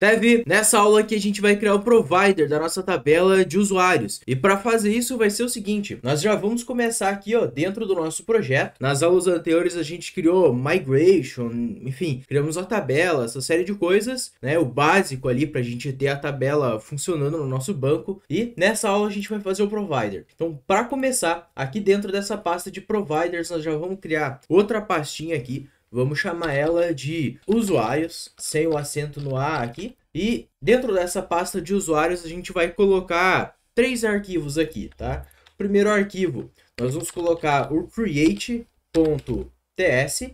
Deve nessa aula aqui a gente vai criar o provider da nossa tabela de usuários. E para fazer isso vai ser o seguinte, nós já vamos começar aqui, ó, dentro do nosso projeto. Nas aulas anteriores a gente criou migration, enfim, criamos a tabela, essa série de coisas, né, o básico ali para a gente ter a tabela funcionando no nosso banco. E nessa aula a gente vai fazer o provider. Então, para começar, aqui dentro dessa pasta de providers nós já vamos criar outra pastinha aqui Vamos chamar ela de usuários, sem o acento no A aqui. E dentro dessa pasta de usuários, a gente vai colocar três arquivos aqui, tá? Primeiro arquivo, nós vamos colocar o create.ts,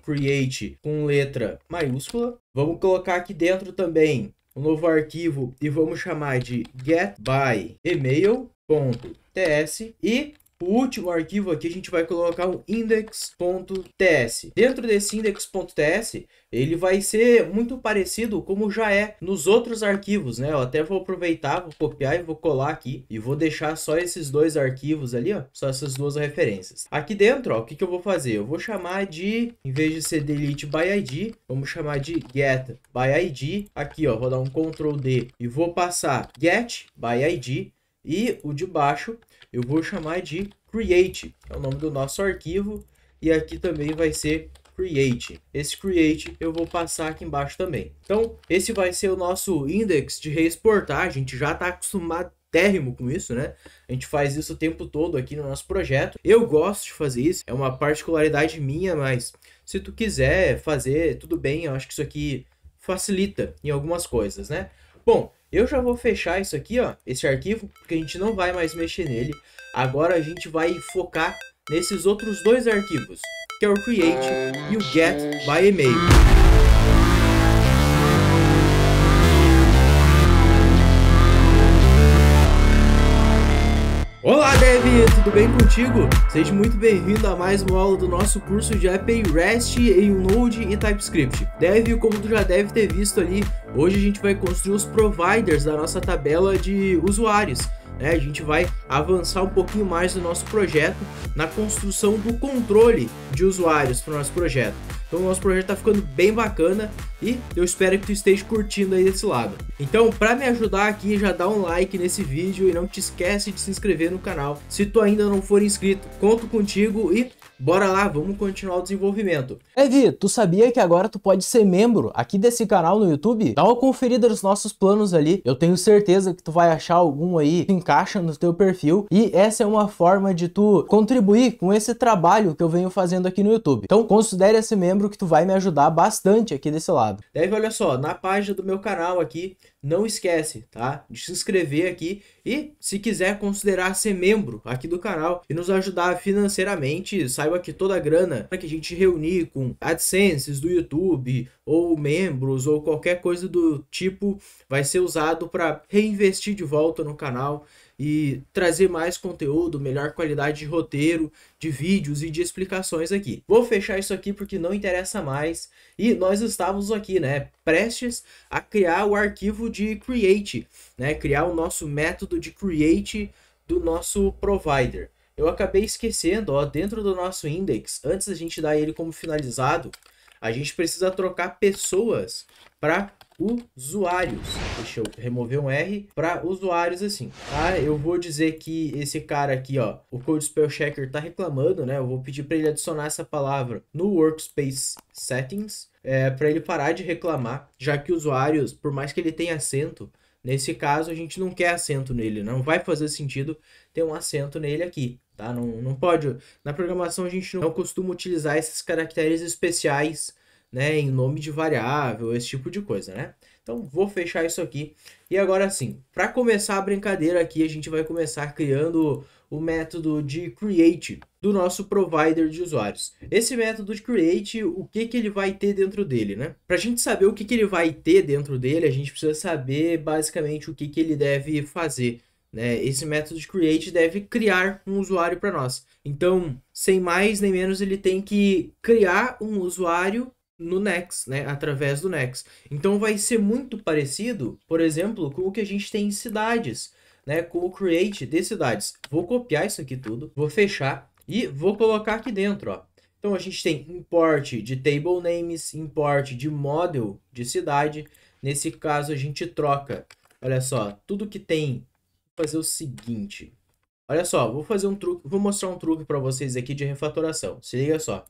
create com letra maiúscula. Vamos colocar aqui dentro também um novo arquivo e vamos chamar de getByEmail.ts e o último arquivo aqui a gente vai colocar um index.ts. Dentro desse index.ts, ele vai ser muito parecido como já é nos outros arquivos, né? Eu até vou aproveitar, vou copiar e vou colar aqui e vou deixar só esses dois arquivos ali, ó, só essas duas referências. Aqui dentro, ó, o que, que eu vou fazer? Eu vou chamar de, em vez de ser delete by id, vamos chamar de get by id. Aqui, ó, vou dar um Ctrl D e vou passar get by id e o de baixo eu vou chamar de create, é o nome do nosso arquivo, e aqui também vai ser create. Esse create eu vou passar aqui embaixo também. Então, esse vai ser o nosso index de reexportar, a gente já está acostumado térrimo com isso, né? A gente faz isso o tempo todo aqui no nosso projeto. Eu gosto de fazer isso, é uma particularidade minha, mas se tu quiser fazer, tudo bem, eu acho que isso aqui facilita em algumas coisas, né? Bom, eu já vou fechar isso aqui, ó, esse arquivo, porque a gente não vai mais mexer nele. Agora a gente vai focar nesses outros dois arquivos, que é o create e o get by email. Gabi, tudo bem contigo? Seja muito bem-vindo a mais uma aula do nosso curso de API REST em Node e TypeScript. Deve, como tu já deve ter visto ali, hoje a gente vai construir os providers da nossa tabela de usuários. Né? A gente vai avançar um pouquinho mais no nosso projeto na construção do controle de usuários para o nosso projeto. Então o nosso projeto tá ficando bem bacana e eu espero que tu esteja curtindo aí desse lado. Então, para me ajudar aqui, já dá um like nesse vídeo e não te esquece de se inscrever no canal. Se tu ainda não for inscrito, conto contigo e Bora lá, vamos continuar o desenvolvimento. É, Evi, tu sabia que agora tu pode ser membro aqui desse canal no YouTube? Dá uma conferida nos nossos planos ali. Eu tenho certeza que tu vai achar algum aí que encaixa no teu perfil. E essa é uma forma de tu contribuir com esse trabalho que eu venho fazendo aqui no YouTube. Então considere ser membro lembro que tu vai me ajudar bastante aqui desse lado. Deve, olha só, na página do meu canal aqui, não esquece, tá? De se inscrever aqui e, se quiser, considerar ser membro aqui do canal e nos ajudar financeiramente, saiba que toda a grana né, que a gente reunir com adsenses do YouTube ou membros ou qualquer coisa do tipo vai ser usado para reinvestir de volta no canal e trazer mais conteúdo, melhor qualidade de roteiro, de vídeos e de explicações aqui. Vou fechar isso aqui porque não interessa mais e nós estávamos aqui, né, prestes a criar o arquivo de create, né, criar o nosso método de create do nosso provider. Eu acabei esquecendo, ó, dentro do nosso index, antes da gente dar ele como finalizado, a gente precisa trocar pessoas para usuários. Deixa eu remover um R para usuários assim, tá? Eu vou dizer que esse cara aqui, ó, o Code Spell Checker tá reclamando, né? Eu vou pedir para ele adicionar essa palavra no Workspace Settings, é, para ele parar de reclamar, já que usuários, por mais que ele tenha acento, nesse caso a gente não quer acento nele, não vai fazer sentido ter um acento nele aqui, tá? Não, não pode. Na programação a gente não costuma utilizar esses caracteres especiais né, em nome de variável, esse tipo de coisa, né? Então vou fechar isso aqui. E agora sim, para começar a brincadeira aqui, a gente vai começar criando o método de create do nosso provider de usuários. Esse método de create, o que, que ele vai ter dentro dele, né? Para a gente saber o que, que ele vai ter dentro dele, a gente precisa saber basicamente o que, que ele deve fazer. Né? Esse método de create deve criar um usuário para nós. Então, sem mais nem menos, ele tem que criar um usuário no Nex, né? Através do Nex. Então vai ser muito parecido, por exemplo, com o que a gente tem em cidades, né? Com o create de cidades. Vou copiar isso aqui tudo, vou fechar e vou colocar aqui dentro, ó. Então a gente tem import de table names, import de model de cidade. Nesse caso a gente troca. Olha só, tudo que tem. Vou fazer o seguinte. Olha só, vou fazer um truque, vou mostrar um truque para vocês aqui de refatoração. Se liga só.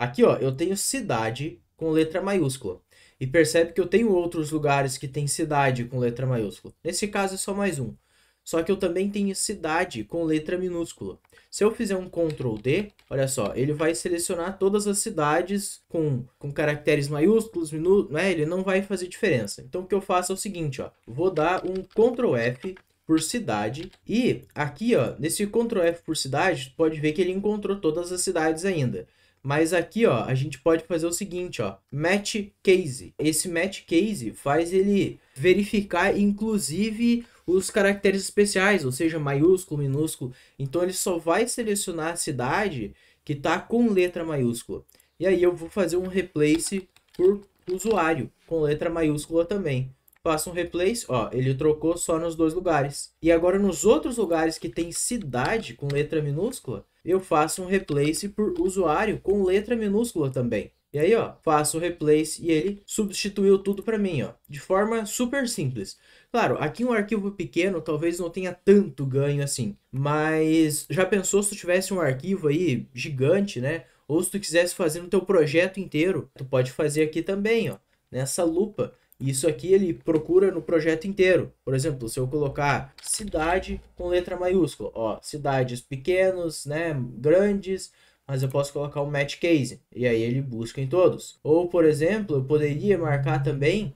Aqui, ó, eu tenho cidade com letra maiúscula. E percebe que eu tenho outros lugares que tem cidade com letra maiúscula. Nesse caso é só mais um. Só que eu também tenho cidade com letra minúscula. Se eu fizer um Ctrl D, olha só, ele vai selecionar todas as cidades com, com caracteres maiúsculos, não né? ele não vai fazer diferença. Então o que eu faço é o seguinte, ó, vou dar um Ctrl F por cidade. E aqui, ó, nesse Ctrl F por cidade, pode ver que ele encontrou todas as cidades ainda. Mas aqui, ó, a gente pode fazer o seguinte, ó, match case. Esse match case faz ele verificar, inclusive, os caracteres especiais, ou seja, maiúsculo, minúsculo. Então ele só vai selecionar a cidade que está com letra maiúscula. E aí eu vou fazer um replace por usuário, com letra maiúscula também. Faço um replace, ó, ele trocou só nos dois lugares. E agora nos outros lugares que tem cidade com letra minúscula, eu faço um replace por usuário com letra minúscula também. E aí, ó, faço o replace e ele substituiu tudo para mim, ó, de forma super simples. Claro, aqui um arquivo pequeno talvez não tenha tanto ganho assim, mas já pensou se tu tivesse um arquivo aí gigante, né? Ou se tu quisesse fazer no teu projeto inteiro, tu pode fazer aqui também, ó, nessa lupa. Isso aqui ele procura no projeto inteiro. Por exemplo, se eu colocar cidade com letra maiúscula, ó, cidades pequenos, né, grandes, mas eu posso colocar o um match case e aí ele busca em todos. Ou, por exemplo, eu poderia marcar também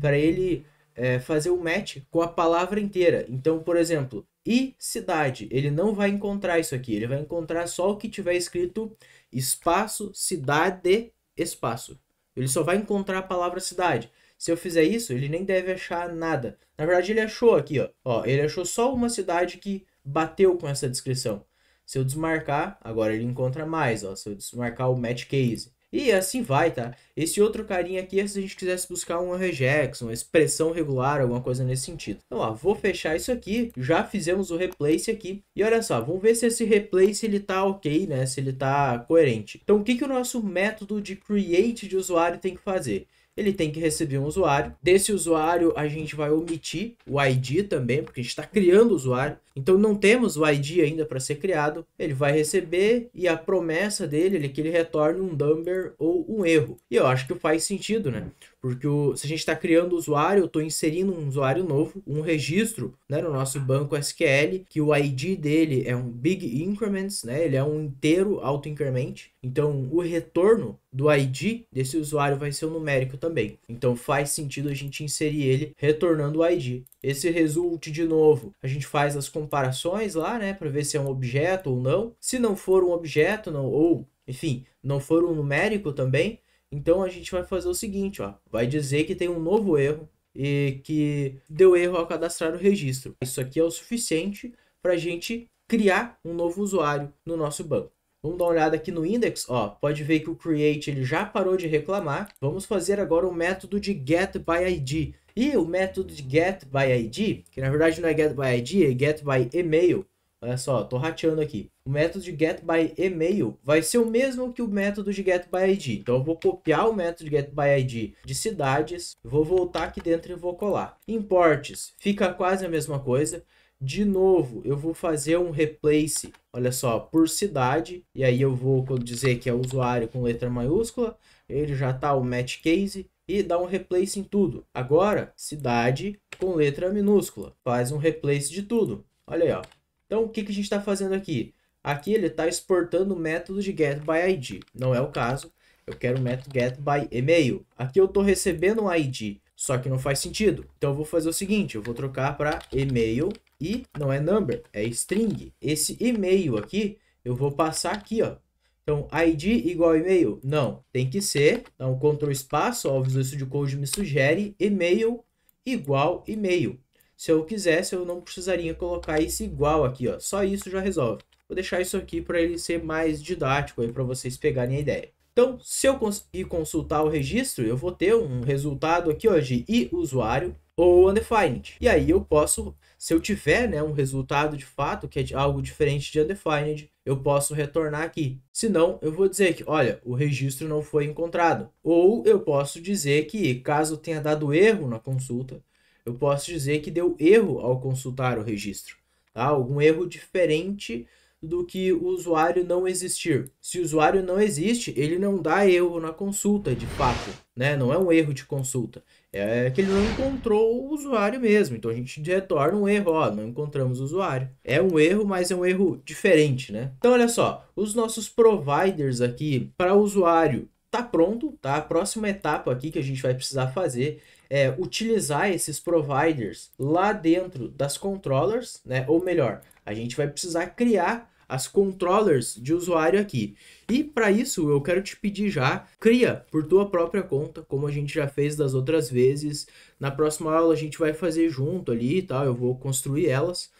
para ele é, fazer o um match com a palavra inteira. Então, por exemplo, e cidade, ele não vai encontrar isso aqui, ele vai encontrar só o que tiver escrito espaço, cidade, espaço. Ele só vai encontrar a palavra cidade. Se eu fizer isso, ele nem deve achar nada. Na verdade, ele achou aqui, ó. ó ele achou só uma cidade que bateu com essa descrição. Se eu desmarcar, agora ele encontra mais, ó. Se eu desmarcar o match case. E assim vai, tá? Esse outro carinha aqui se a gente quisesse buscar um regex, uma expressão regular, alguma coisa nesse sentido. Então, ó, vou fechar isso aqui. Já fizemos o replace aqui. E olha só, vamos ver se esse replace ele tá ok, né? Se ele tá coerente. Então, o que, que o nosso método de create de usuário tem que fazer? ele tem que receber um usuário. Desse usuário, a gente vai omitir o ID também, porque a gente está criando o usuário. Então, não temos o ID ainda para ser criado. Ele vai receber e a promessa dele é que ele retorne um number ou um erro. E eu acho que faz sentido, né? Porque o, se a gente está criando usuário, eu estou inserindo um usuário novo, um registro né, no nosso banco SQL, que o ID dele é um big increments, né, ele é um inteiro auto-increment. Então, o retorno do ID desse usuário vai ser um numérico também. Então, faz sentido a gente inserir ele retornando o ID. Esse result, de novo, a gente faz as comparações lá, né, para ver se é um objeto ou não. Se não for um objeto, não, ou enfim, não for um numérico também, então a gente vai fazer o seguinte, ó, vai dizer que tem um novo erro e que deu erro ao cadastrar o registro. Isso aqui é o suficiente para a gente criar um novo usuário no nosso banco. Vamos dar uma olhada aqui no index, ó, pode ver que o create ele já parou de reclamar. Vamos fazer agora o um método de get by ID. E o método de get by ID, que na verdade não é get by ID, é get by email, Olha só, tô rateando aqui. O método de getByEmail vai ser o mesmo que o método de getById. Então eu vou copiar o método de getById de cidades, vou voltar aqui dentro e vou colar. Imports, fica quase a mesma coisa. De novo, eu vou fazer um replace, olha só, por cidade. E aí eu vou dizer que é usuário com letra maiúscula. Ele já tá o match case e dá um replace em tudo. Agora, cidade com letra minúscula. Faz um replace de tudo. Olha aí, ó. Então, o que, que a gente está fazendo aqui? Aqui ele está exportando o método de getById. Não é o caso. Eu quero o método getByEmail. Aqui eu estou recebendo um ID, só que não faz sentido. Então, eu vou fazer o seguinte. Eu vou trocar para e-mail e não é number, é string. Esse e-mail aqui, eu vou passar aqui, ó. Então, ID igual e-mail? Não, tem que ser. Então, control espaço, ó, o Visual Studio Code me sugere, e-mail igual e-mail. Se eu quisesse, eu não precisaria colocar esse igual aqui, ó. Só isso já resolve. Vou deixar isso aqui para ele ser mais didático aí para vocês pegarem a ideia. Então, se eu conseguir consultar o registro, eu vou ter um resultado aqui ó, de usuário ou undefined. E aí eu posso, se eu tiver né, um resultado de fato, que é algo diferente de undefined, eu posso retornar aqui. Se não, eu vou dizer que, olha, o registro não foi encontrado. Ou eu posso dizer que, caso tenha dado erro na consulta, eu posso dizer que deu erro ao consultar o registro, tá? Algum erro diferente do que o usuário não existir. Se o usuário não existe, ele não dá erro na consulta, de fato, né? Não é um erro de consulta. É que ele não encontrou o usuário mesmo. Então a gente retorna um erro, ó, não encontramos o usuário. É um erro, mas é um erro diferente, né? Então olha só, os nossos providers aqui para usuário tá pronto, tá? A próxima etapa aqui que a gente vai precisar fazer é, utilizar esses providers lá dentro das controllers, né? Ou melhor, a gente vai precisar criar as controllers de usuário aqui. E para isso eu quero te pedir já, cria por tua própria conta, como a gente já fez das outras vezes. Na próxima aula a gente vai fazer junto ali e tal, eu vou construir elas.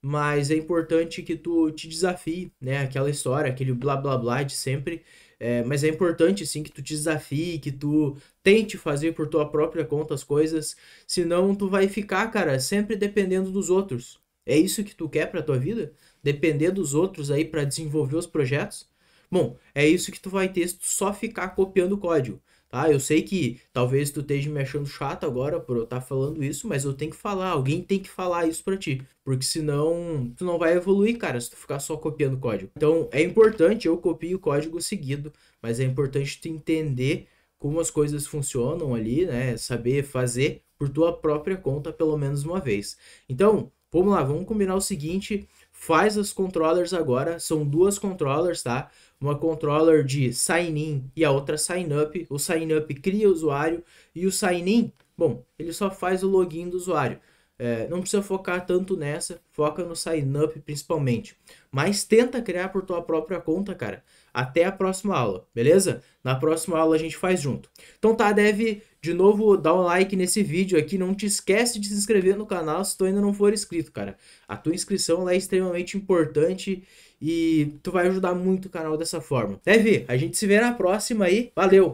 Mas é importante que tu te desafie, né? Aquela história, aquele blá blá blá de sempre é, mas é importante, sim, que tu te desafie, que tu tente fazer por tua própria conta as coisas. Senão tu vai ficar, cara, sempre dependendo dos outros. É isso que tu quer pra tua vida? Depender dos outros aí para desenvolver os projetos? Bom, é isso que tu vai ter se tu só ficar copiando o código. Ah, eu sei que talvez tu esteja me achando chato agora por eu estar tá falando isso, mas eu tenho que falar, alguém tem que falar isso para ti, porque senão tu não vai evoluir, cara, se tu ficar só copiando código. Então, é importante eu copio o código seguido, mas é importante tu entender como as coisas funcionam ali, né? Saber fazer por tua própria conta pelo menos uma vez. Então, vamos lá, vamos combinar o seguinte, faz as controllers agora, são duas controllers, tá? Uma controller de sign-in e a outra sign-up. O sign-up cria o usuário e o sign-in, bom, ele só faz o login do usuário. É, não precisa focar tanto nessa, foca no sign-up principalmente. Mas tenta criar por tua própria conta, cara. Até a próxima aula, beleza? Na próxima aula a gente faz junto. Então tá, deve de novo, dá um like nesse vídeo aqui, não te esquece de se inscrever no canal se tu ainda não for inscrito, cara. A tua inscrição é extremamente importante e tu vai ajudar muito o canal dessa forma. Deve, a gente se vê na próxima aí. Valeu!